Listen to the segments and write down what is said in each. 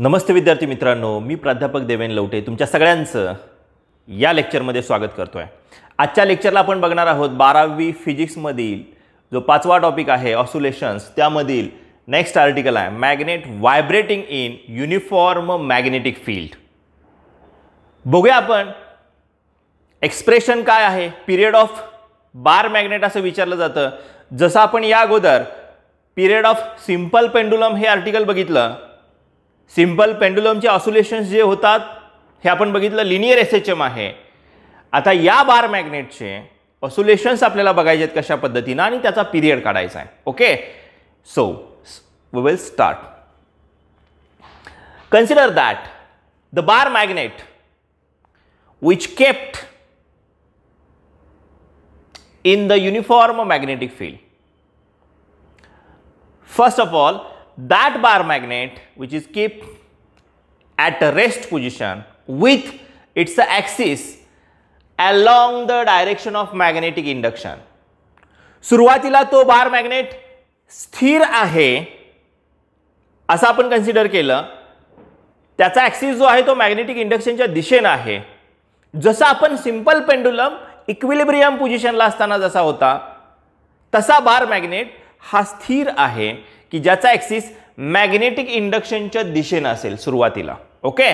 नमस्ते विद्यार्थी मित्रांनो मी प्राध्यापक देवेन लवटे तुमच्या सगळ्यांचं या लेक्चरमध्ये स्वागत करतो आहे आजच्या लेक्चरला आपण बघणार आहोत बारावी फिजिक्समधील जो पाचवा टॉपिक आहे ऑसुलेशन्स त्यामधील नेक्स्ट आर्टिकल आहे magnet vibrating in uniform magnetic field बघूया आपण एक्सप्रेशन काय आहे पिरियड ऑफ बार मॅग्नेट असं विचारलं जातं जसं आपण या अगोदर पिरियड ऑफ सिम्पल पेंडुलम हे आर्टिकल बघितलं सिम्पल पेंडुलमचे ऑसुलेशन्स जे होतात हे आपण बघितलं लिनियर एस एच एम आहे आता या बार मॅग्नेटचे ऑसुलेशन्स आपल्याला बघायचे आहेत कशा पद्धतीनं आणि त्याचा पिरियड काढायचा आहे okay so we will start consider that the bar magnet which kept in the uniform magnetic field first of all that bar magnet which is at at rest rest position with its axis along the direction of magnetic induction. सुरुवातीला तो बार magnet स्थिर आहे असं आपण consider केलं त्याचा axis जो आहे तो मॅग्नेटिक इंडक्शनच्या दिशेनं आहे जसं आपण सिम्पल पेंडुलम इक्विलिब्रियम पोझिशनला असताना जसा होता तसा बार मॅग्नेट हा स्थिर आहे की ज्याचा ॲक्सिस मॅग्नेटिक इंडक्शनच्या दिशेनं असेल सुरुवातीला okay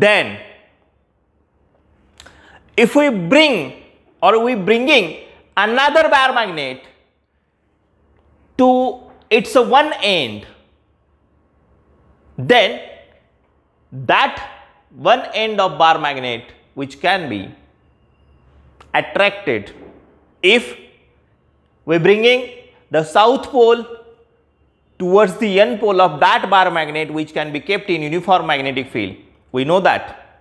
then if we bring or we bringing another bar magnet to its a one end then that one end of bar magnet which can be attracted if we bringing the south pole towards the N pole of that bar magnet which can be kept in uniform magnetic field. We know that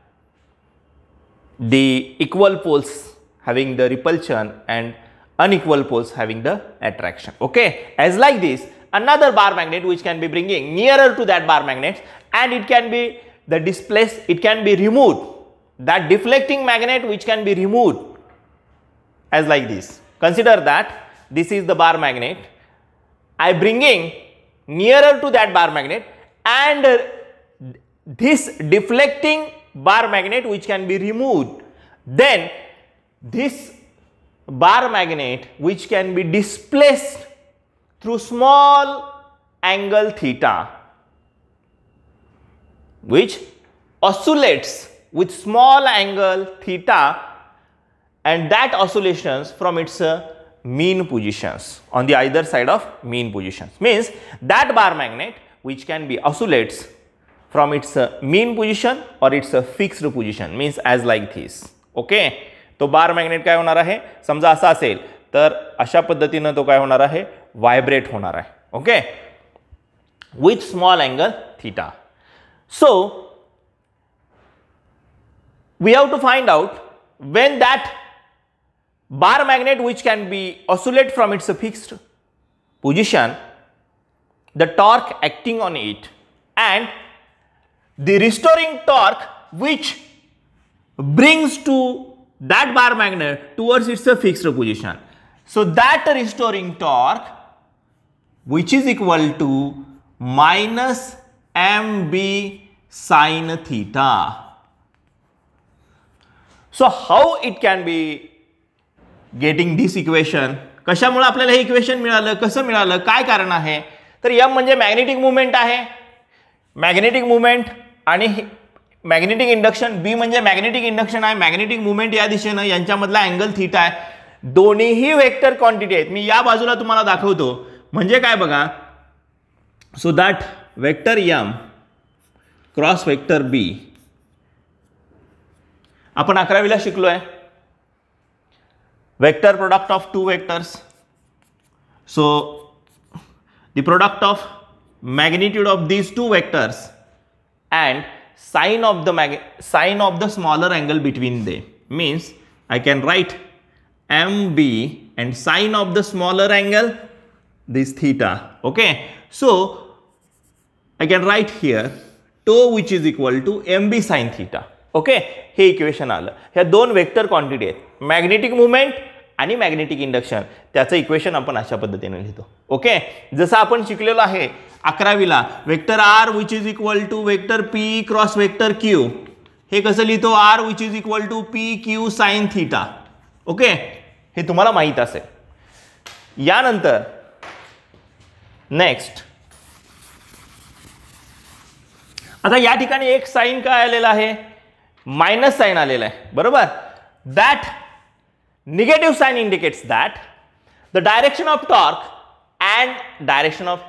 the equal poles having the repulsion and unequal poles having the attraction. Okay. As like this another bar magnet which can be bringing nearer to that bar magnet and it can be the displaced it can be removed that deflecting magnet which can be removed as like this. Consider that this is the bar magnet. I bringing nearer to that bar magnet and this deflecting bar magnet which can be removed. Then this bar magnet which can be displaced through small angle theta which oscillates with small angle theta and that oscillations from its uh, mean positions on the either side of mean positions means that bar magnet which can be oscillates from its uh, mean position or its uh, fixed position means as like this Okay, तो bar magnet काय होणार आहे समजा असा असेल तर अशा पद्धतीनं तो काय hona rahe vibrate hona rahe Okay, with small angle theta. So we have to find out when that bar magnet which can be oscillate from its fixed position, the torque acting on it and the restoring torque which brings to that bar magnet towards its fixed position. So, that restoring torque which is equal to minus mb sine theta. So, how it can be getting this equation कशामुळे आपल्याला हे equation मिळालं कसं मिळालं काय कारण आहे तर यम म्हणजे मॅग्नेटिक मुवमेंट आहे मॅग्नेटिक मुवमेंट आणि मॅग्नेटिक इंडक्शन बी म्हणजे मॅग्नेटिक इंडक्शन आहे मॅग्नेटिक मुवमेंट या दिशेनं यांच्यामधला अँगल थीटा आहे दोन्हीही वेक्टर क्वांटिटी आहेत मी या बाजूला तुम्हाला दाखवतो म्हणजे काय बघा so that vector M cross vector B आपण अकरावीला शिकलो आहे vector product of two vectors. So the product of magnitude of these two vectors and sine of the sine of the smaller angle between them means I can write MB and sine of the smaller angle this theta okay so I can write here tau which is equal to MB sine theta okay हे equation आलं ह्या दोन vector quantity आहेत magnetic movement आणि magnetic induction त्याचं equation आपण अशा पद्धतीने लिहितो ओके जसं आपण शिकलेलो आहे अकरावीला vector R which is equal to vector P cross vector Q हे कसं लिहितो R which is equal to P Q sine theta okay हे तुम्हाला माहीत असेल यानंतर नेक्स्ट आता या ठिकाणी एक साईन काय आलेला आहे मायनस साईन आलेला आहे बरोबर that negative sign indicates that the direction of torque and direction of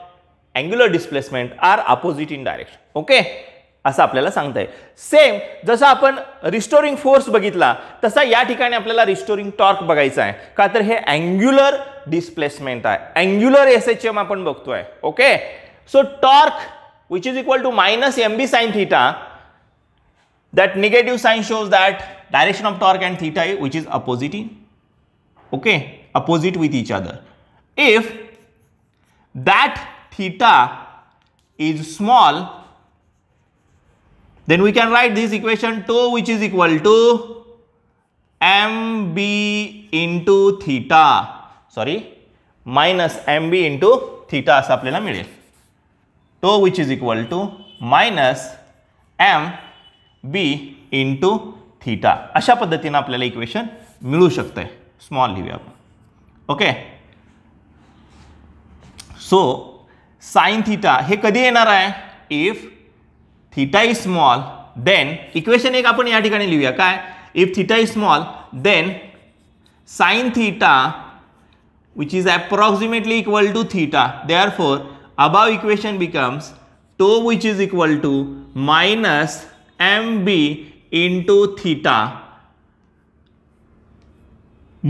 angular displacement are opposite in direction okay असं आपल्याला सांगता येईल सेम जसं आपण रिस्टोरिंग फोर्स बघितला तसा या ठिकाणी आपल्याला रिस्टोरिंग टॉर्क बघायचा आहे का तर हे अँग्युलर डिस्प्लेसमेंट आहे अँग्युलर एस एच एम आपण बघतोय okay so torque which is equal to minus M B sine theta that negative sign shows that direction of torque and theta which is opposite okay opposite with each other if that theta is small then we can write this equation tau which is equal to mb into theta sorry minus mb into theta असं आपल्याला मिळेल tau, which is equal to minus m B two theta अशा पद्धतीनं आपल्याला equation मिळू शकतं आहे small लिहूया आपण ओके सो साईन थीटा हे कधी येणार आहे if theta is small then equation एक आपण या ठिकाणी लिहूया काय if theta is small then sine theta approximately equal to theta therefore above equation becomes tau which is equal to minus M B into theta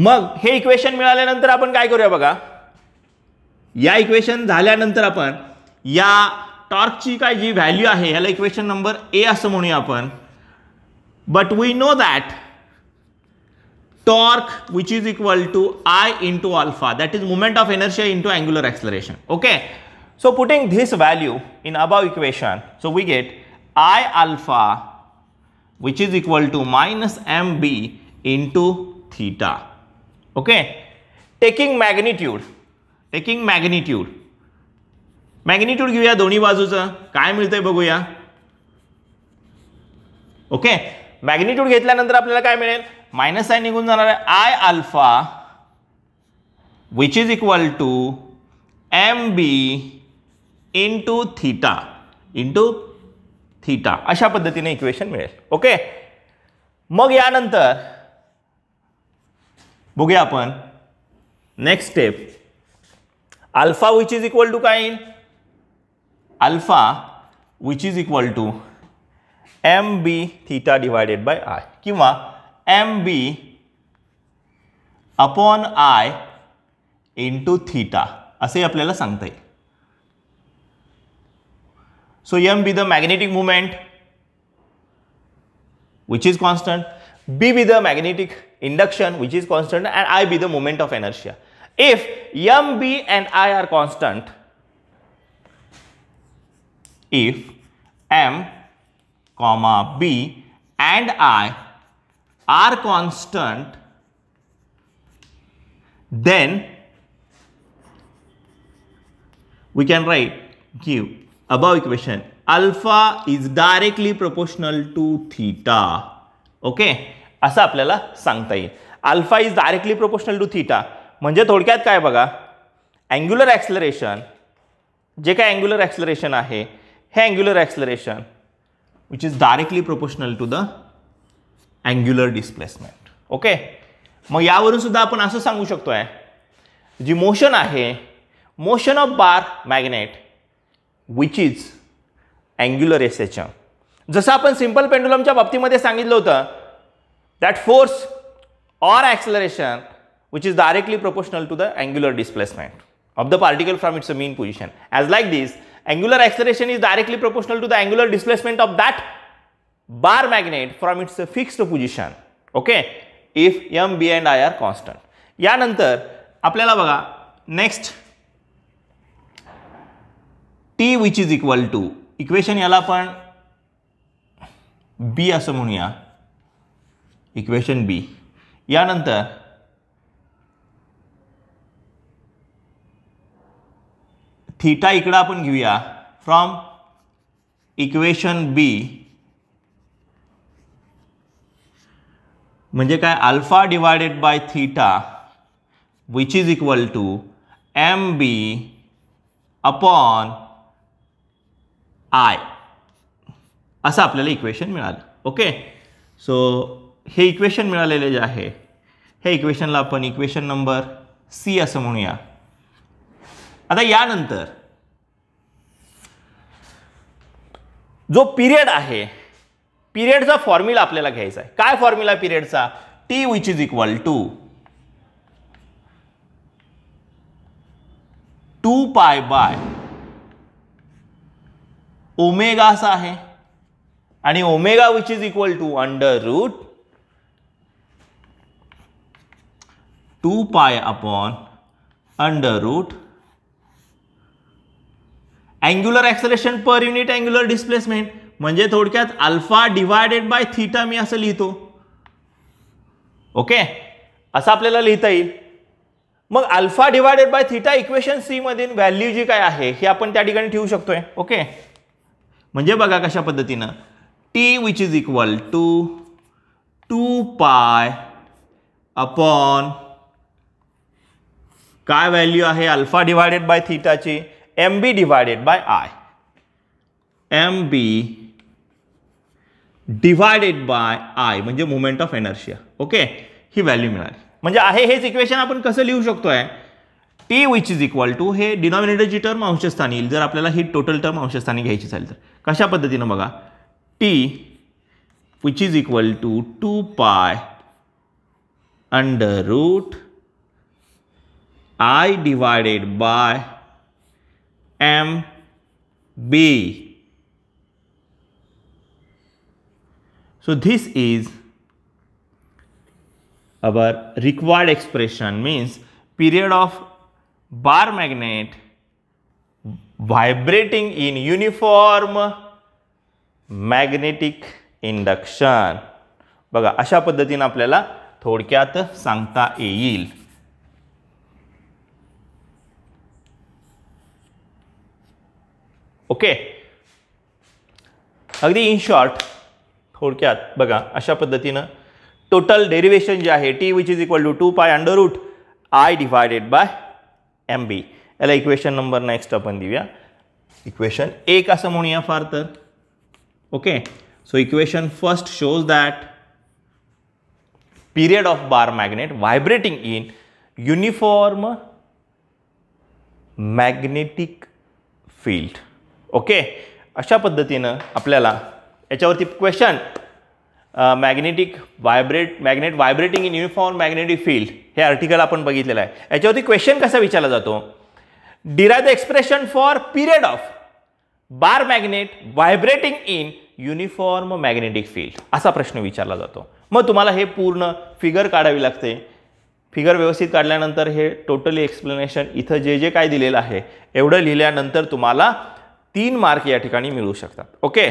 मग हे equation मिळाल्यानंतर आपण काय करूया बघा या इक्वेशन झाल्यानंतर आपण या टॉर्कची काय जी व्हॅल्यू आहे ह्याला इक्वेशन नंबर ए असं म्हणूया आपण but we know that torque which is equal to I into alpha that is movement of inertia into angular acceleration okay so putting this value in above equation so we get I alpha which is equal to minus mb into theta. Okay. Taking magnitude. Taking magnitude. Magnitude घेऊया दोन्ही बाजूचं काय मिळतंय बघूया okay magnitude घेतल्यानंतर आपल्याला काय मिळेल मायनस आय निघून जाणार आहे I alpha which is equal to M B into theta into theta अशा पद्धतीने इक्वेशन मिळेल ओके मग यानंतर बघूया आपण next step alpha which is equal to काय in alpha which is equal to M B theta divided by I किंवा M B upon I into theta असे आपल्याला सांगता येईल So, M be the magnetic moment which is constant, B be the magnetic induction which is constant and I be the moment of inertia. If M, B and I are constant, if M, comma B and I are constant, then we can write give above equation alpha is directly proportional to theta okay असं आपल्याला सांगता येईल alpha is directly proportional to theta म्हणजे थोडक्यात काय बघा angular acceleration जे काय अँग्युलर ॲक्सलरेशन आहे हे angular acceleration which is directly proportional to the angular displacement okay मग यावरून सुद्धा आपण असं सांगू शकतो आहे जी मोशन आहे motion of bar magnet which is angular एसेच्या जसं आपण सिम्पल पेंडुलमच्या बाबतीमध्ये सांगितलं होतं that force or acceleration which is directly proportional to the angular displacement of the particle from its a mean position as like this angular acceleration is directly proportional to the angular displacement of that bar magnet from its a fixed position okay if M B and I are constant यानंतर आपल्याला बघा next T which is equal to equation याला आपण बी असं म्हणूया equation बी यानंतर theta इकडं आपण घेऊया फ्रॉम इक्वेशन बी म्हणजे काय alpha divided by theta which is equal to M B upon I असं आपल्याला इक्वेशन मिळालं ओके सो हे इक्वेशन मिळालेले जे आहे हे इक्वेशनला आपण इक्वेशन नंबर सी असं म्हणूया आता यानंतर जो पिरियड आहे पिरियडचा फॉर्म्युला आपल्याला घ्यायचा आहे काय फॉर्म्युला पिरियडचा T which is equal to two pi by omega असा आहे आणि omega which is equal to under root two pi upon under root angular acceleration per unit angular displacement म्हणजे थोडक्यात अल्फा डिवायडेड बाय थीटा मी असं लिहितो okay असं आपल्याला लिहिता येईल मग alpha divided by theta equation C value जी काय आहे हे आपण त्या ठिकाणी ठेवू शकतोय ओके म्हणजे बघा कशा पद्धतीनं T which is equal to two pi upon काय व्हॅल्यू आहे अल्फा डिवायडेड बाय थीटाची M B divided by I M B divided by I म्हणजे मुवमेंट ऑफ एनर्शिया ओके ही व्हॅल्यू मिळाली म्हणजे आहे हेच इक्वेशन आपण कसं लिहू शकतो आहे T which is equal to हे डिनॉमिनेटरची टर्म अंशस्थानी येईल जर आपल्याला ही टोटल टर्म अंशस्थानी घ्यायची असेल तर कशा पद्धतीनं बघा T which is equal to two pi under root I divided by M B so this is our required expression means period of bar magnet vibrating in uniform magnetic induction बघा अशा पद्धतीनं आपल्याला थोडक्यात सांगता येईल ओके अगदी in short थोडक्यात बघा अशा पद्धतीनं टोटल डेरिवेशन जे आहे T which is equal to two pi under root I divided by M B याला इक्वेशन नंबर नेक्स्ट आपण देऊया इक्वेशन एक असं म्हणूया फार तर okay so equation first shows that period of bar magnet vibrating in uniform magnetic field okay अशा पद्धतीनं आपल्याला याच्यावरती question magnetic vibrate magnet vibrating in uniform magnetic field हे आर्टिकल आपण बघितलेलं आहे याच्यावरती क्वेश्चन कसा विचारला जातो derive the expression for period of bar magnet vibrating in uniform magnetic field असा प्रश्न विचारला जातो मग तुम्हाला हे पूर्ण फिगर काढावी लागते फिगर व्यवस्थित काढल्यानंतर हे टोटली एक्सप्लेनेशन इथं जे जे काय दिलेलं आहे एवढं लिहिल्यानंतर तुम्हाला तीन मार्क या ठिकाणी मिळू शकतात ओके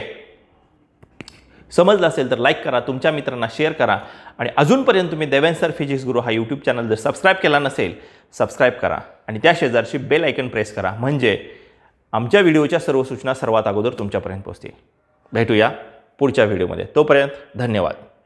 समजलं असेल तर लाईक करा तुमच्या मित्रांना शेअर करा आणि अजूनपर्यंत तुम्ही देवेंद्र सर फिजिक्स गुरु हा यूट्यूब चॅनल जर सबस्क्राईब केला नसेल सबस्क्राईब करा आणि त्या शेजारशी बेल आयकन प्रेस करा म्हणजे आमच्या व्हिडिओच्या सर्व सूचना सर्वात अगोदर तुमच्यापर्यंत पोहोचतील भेटूया पुढच्या व्हिडिओमध्ये तोपर्यंत धन्यवाद